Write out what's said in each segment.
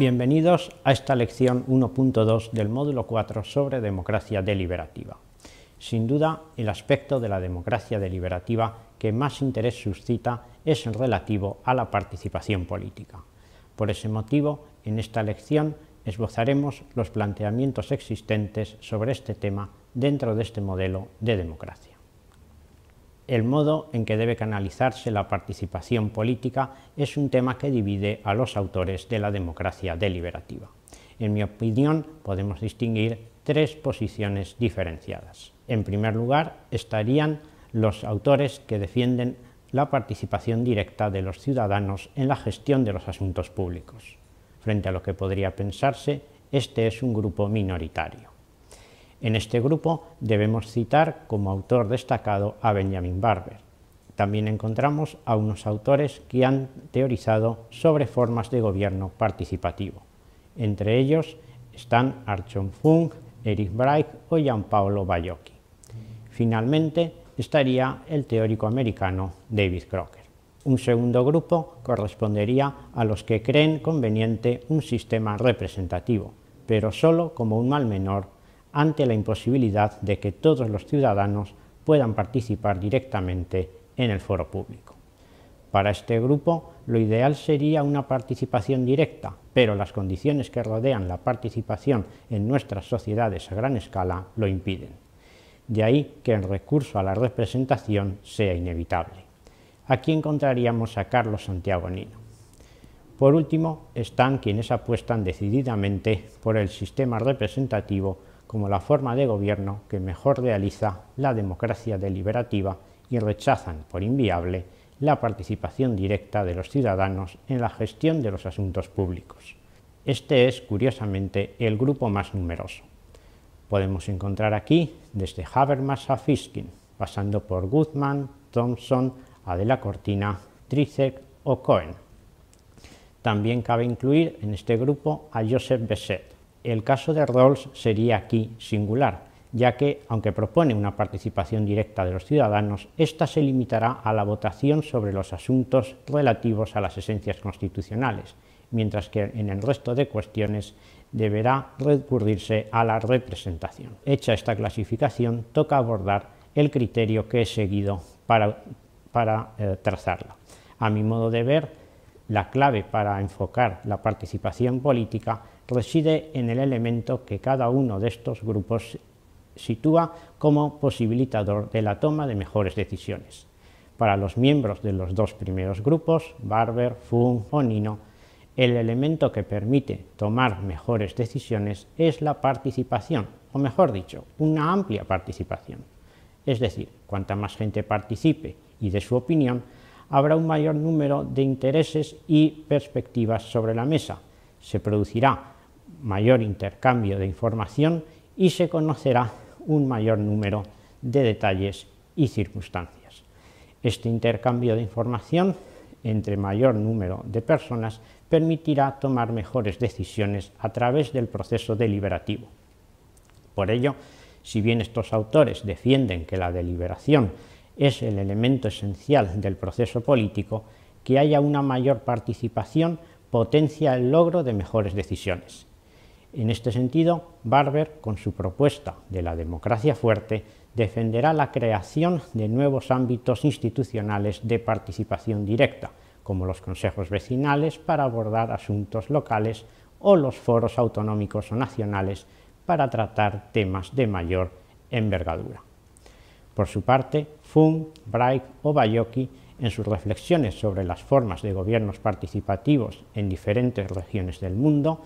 bienvenidos a esta lección 1.2 del módulo 4 sobre democracia deliberativa. Sin duda, el aspecto de la democracia deliberativa que más interés suscita es el relativo a la participación política. Por ese motivo, en esta lección esbozaremos los planteamientos existentes sobre este tema dentro de este modelo de democracia el modo en que debe canalizarse la participación política es un tema que divide a los autores de la democracia deliberativa. En mi opinión, podemos distinguir tres posiciones diferenciadas. En primer lugar, estarían los autores que defienden la participación directa de los ciudadanos en la gestión de los asuntos públicos. Frente a lo que podría pensarse, este es un grupo minoritario. En este grupo debemos citar como autor destacado a Benjamin Barber. También encontramos a unos autores que han teorizado sobre formas de gobierno participativo. Entre ellos están Archon Fung, Eric Breich o Gianpaolo Bajocchi. Finalmente estaría el teórico americano David Crocker. Un segundo grupo correspondería a los que creen conveniente un sistema representativo, pero solo como un mal menor ante la imposibilidad de que todos los ciudadanos puedan participar directamente en el foro público. Para este grupo, lo ideal sería una participación directa, pero las condiciones que rodean la participación en nuestras sociedades a gran escala lo impiden. De ahí que el recurso a la representación sea inevitable. Aquí encontraríamos a Carlos Santiago Nino. Por último, están quienes apuestan decididamente por el sistema representativo como la forma de gobierno que mejor realiza la democracia deliberativa y rechazan por inviable la participación directa de los ciudadanos en la gestión de los asuntos públicos. Este es, curiosamente, el grupo más numeroso. Podemos encontrar aquí desde Habermas a Fiskin, pasando por Guzmán, Thompson, Adela Cortina, Tricek o Cohen. También cabe incluir en este grupo a Joseph Besset, el caso de Rawls sería aquí singular, ya que, aunque propone una participación directa de los ciudadanos, ésta se limitará a la votación sobre los asuntos relativos a las esencias constitucionales, mientras que en el resto de cuestiones deberá recurrirse a la representación. Hecha esta clasificación, toca abordar el criterio que he seguido para, eh, trazarla. A mi modo de ver, la clave para enfocar la participación política reside en el elemento que cada uno de estos grupos sitúa como posibilitador de la toma de mejores decisiones. Para los miembros de los dos primeros grupos, Barber, Fung o Nino, el elemento que permite tomar mejores decisiones es la participación, o mejor dicho, una amplia participación. Es decir, cuanta más gente participe y de su opinión, habrá un mayor número de intereses y perspectivas sobre la mesa. Se producirá mayor intercambio de información y se conocerá un mayor número de detalles y circunstancias. Este intercambio de información entre mayor número de personas permitirá tomar mejores decisiones a través del proceso deliberativo. Por ello, si bien estos autores defienden que la deliberación es el elemento esencial del proceso político, que haya una mayor participación potencia el logro de mejores decisiones. En este sentido, Barber, con su propuesta de la democracia fuerte, defenderá la creación de nuevos ámbitos institucionales de participación directa, como los consejos vecinales para abordar asuntos locales o los foros autonómicos o nacionales para tratar temas de mayor envergadura. Por su parte, Fung, Bright o Bayoki, en sus reflexiones sobre las formas de gobiernos participativos en diferentes regiones del mundo,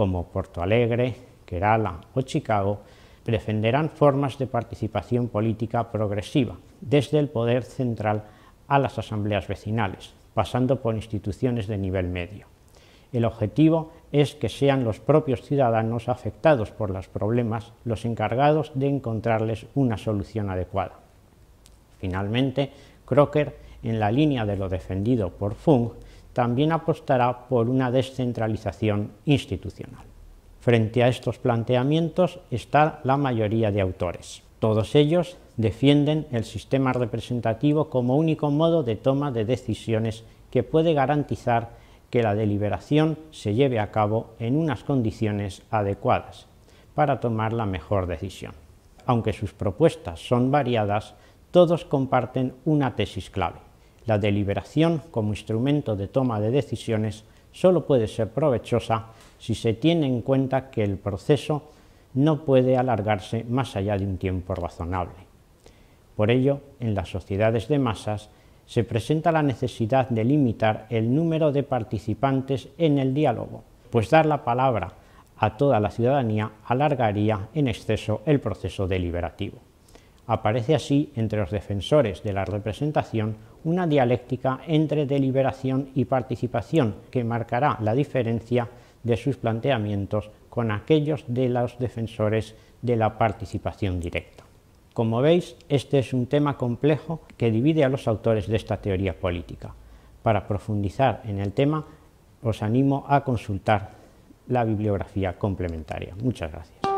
como Porto Alegre, Kerala o Chicago, defenderán formas de participación política progresiva, desde el poder central a las asambleas vecinales, pasando por instituciones de nivel medio. El objetivo es que sean los propios ciudadanos afectados por los problemas los encargados de encontrarles una solución adecuada. Finalmente, Crocker, en la línea de lo defendido por Fung, también apostará por una descentralización institucional. Frente a estos planteamientos está la mayoría de autores. Todos ellos defienden el sistema representativo como único modo de toma de decisiones que puede garantizar que la deliberación se lleve a cabo en unas condiciones adecuadas para tomar la mejor decisión. Aunque sus propuestas son variadas, todos comparten una tesis clave la deliberación como instrumento de toma de decisiones solo puede ser provechosa si se tiene en cuenta que el proceso no puede alargarse más allá de un tiempo razonable. Por ello, en las sociedades de masas se presenta la necesidad de limitar el número de participantes en el diálogo, pues dar la palabra a toda la ciudadanía alargaría en exceso el proceso deliberativo aparece así entre los defensores de la representación una dialéctica entre deliberación y participación que marcará la diferencia de sus planteamientos con aquellos de los defensores de la participación directa. Como veis, este es un tema complejo que divide a los autores de esta teoría política. Para profundizar en el tema, os animo a consultar la bibliografía complementaria. Muchas gracias.